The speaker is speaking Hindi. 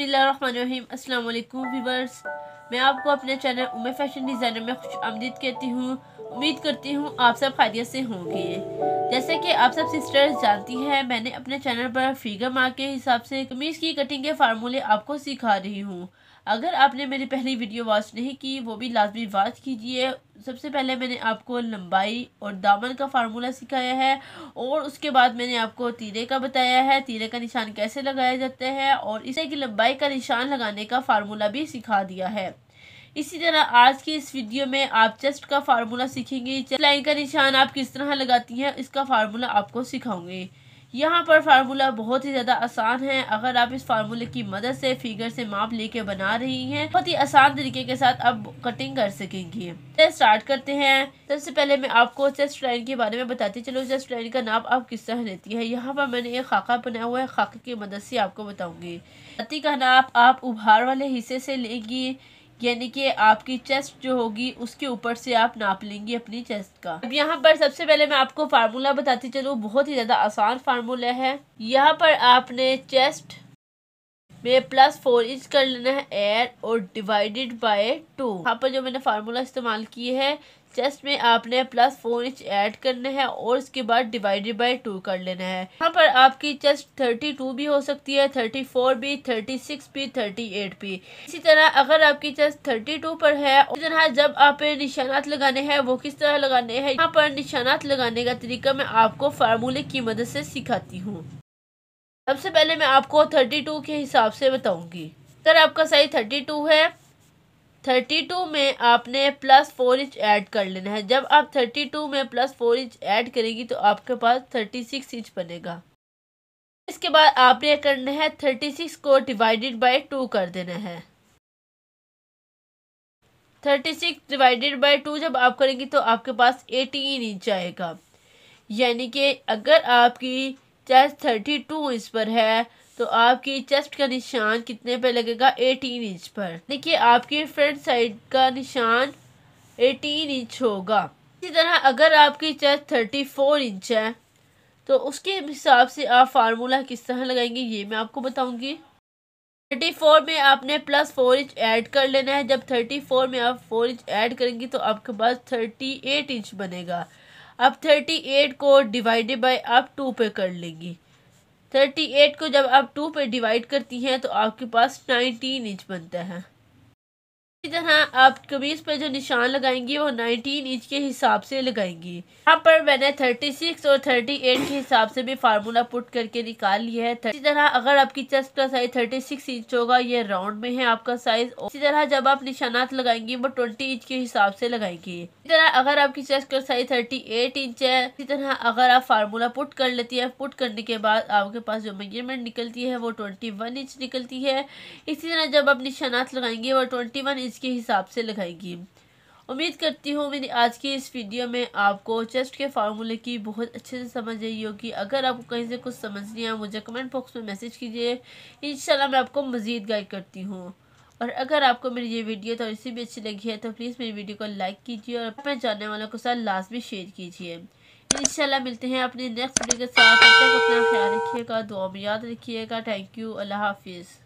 अस्सलाम व्यूवर्स मैं आपको अपने चैनल उमे फैशन डिज़ाइनर में खुश आमदीद कहती हूँ उम्मीद करती हूँ आप सब खैरियत से होंगे जैसे कि आप सब सिस्टर्स जानती हैं मैंने अपने चैनल पर फिगर मार्क के हिसाब से कमीज़ की कटिंग के फार्मूले आपको सिखा रही हूँ अगर आपने मेरी पहली वीडियो वॉच नहीं की वो भी लाजमी वॉच कीजिए सबसे पहले मैंने आपको लंबाई और दामन का फार्मूला सिखाया है और उसके बाद मैंने आपको तीरे का बताया है तीरे का निशान कैसे लगाया जाता है और इसे की लंबाई का निशान लगाने का फार्मूला भी सिखा दिया है इसी तरह आज की इस वीडियो में आप चेस्ट का फार्मूला सीखेंगे चेस्ट लाइन का निशान आप किस तरह लगाती हैं इसका फार्मूला आपको सिखाऊंगी यहाँ पर फार्मूला बहुत ही ज़्यादा आसान है अगर आप इस फार्मूले की मदद से फिगर से माप लेके बना रही हैं बहुत ही आसान तरीके के साथ आप कटिंग कर सकेंगी स्टार्ट करते हैं सबसे पहले मैं आपको चेस्ट लाइन के बारे में बताती चलो चेस्ट लाइन का नाप आप किस तरह लेती है यहाँ पर मैंने एक खाका बनाया हुआ है खाके की मदद से आपको बताऊंगी छाती का नाप आप उभार वाले हिस्से से लेगी यानी कि आपकी चेस्ट जो होगी उसके ऊपर से आप नाप लेंगे अपनी चेस्ट का अब यहाँ पर सबसे पहले मैं आपको फार्मूला बताती चलूँ बहुत ही ज़्यादा आसान फार्मूला है यहाँ पर आपने चेस्ट में प्लस फोर इंच कर लेना है एड और डिवाइडेड बाय टू यहाँ पर जो मैंने फार्मूला इस्तेमाल की है चेस्ट में आपने प्लस फोर इंच ऐड करना है और उसके बाद डिवाइडेड बाय टू कर लेना है यहाँ पर आपकी चेस्ट थर्टी टू भी हो सकती है थर्टी फोर भी थर्टी सिक्स भी थर्टी एट भी इसी तरह अगर आपकी चेस्ट थर्टी टू पर है इसी तरह जब आप निशानात लगाने हैं वो किस तरह लगाने हैं यहाँ पर निशानात लगाने का तरीका मैं आपको फार्मूले की मदद से सिखाती हूँ सबसे पहले मैं आपको थर्टी टू के हिसाब से बताऊंगी सर आपका साइज थर्टी टू है थर्टी टू में आपने प्लस फोर इंच ऐड कर लेना है जब आप थर्टी टू में प्लस फोर इंच ऐड करेगी तो आपके पास थर्टी सिक्स इंच बनेगा इसके बाद आपने करना है थर्टी सिक्स को डिवाइडेड बाई टू कर देना है thirty six divided by two जब आप करेंगी तो आपके पास एटीन इंच आएगा यानी कि अगर आपकी चेस्ट थर्टी टू इंच पर है तो आपकी चेस्ट का निशान कितने पे लगेगा एटीन इंच पर देखिए आपकी फ्रंट साइड का निशान एटीन इंच होगा इसी तरह अगर आपकी चेस्ट थर्टी फोर इंच है तो उसके हिसाब से आप फार्मूला किस तरह लगाएंगे ये मैं आपको बताऊंगी थर्टी फोर में आपने प्लस फोर इंच ऐड कर लेना है जब थर्टी फोर में आप फोर इंच ऐड करेंगी तो आपके पास थर्टी एट इंच बनेगा अब थर्टी एट को डिवाइडेड बाई आप टू पे कर लेंगी थर्टी एट को जब आप टू पे डिवाइड करती हैं तो आपके पास नाइनटीन इंच बनता है इसी तरह आप कमीज पर जो निशान लगाएंगी वो 19 इंच के हिसाब से लगाएंगी यहाँ पर मैंने 36 और 38 के हिसाब से भी फार्मूला पुट करके निकाल लिया है इसी तरह अगर आपकी चेस्ट का साइज 36 इंच होगा ये राउंड में है आपका साइज इसी तरह जब आप निशानात लगाएंगी वो 20 इंच के हिसाब से लगाएंगी इसी तरह अगर आपकी चेस्ट का साइज थर्टी इंच है इसी तरह अगर आप फार्मूला पुट कर लेती है पुट करने के बाद आपके पास जो मेजरमेंट निकलती है वो ट्वेंटी इंच निकलती है इसी तरह जब आप निशानात लगाएंगे वो ट्वेंटी इंच इसके हिसाब से लगाएंगी उम्मीद करती हूँ मेरी आज की इस वीडियो में आपको चेस्ट के फार्मूले की बहुत अच्छे से समझ आई होगी अगर आपको कहीं से कुछ समझ नहीं आया मुझे कमेंट बॉक्स में मैसेज कीजिए इंशाल्लाह मैं आपको मज़ीद गाइड करती हूँ और अगर आपको मेरी ये वीडियो थोड़ी सी भी अच्छी लगी है तो प्लीज़ मेरी वीडियो को लाइक कीजिए और अपने जानने वालों के साथ लाजमी शेयर कीजिए शाला मिलते हैं अपने नेक्स्ट वीडियो के साथ तक अपना ख्याल रखिएगा दुआ में याद रखिएगा थैंक यू अल्लाह हाफिज़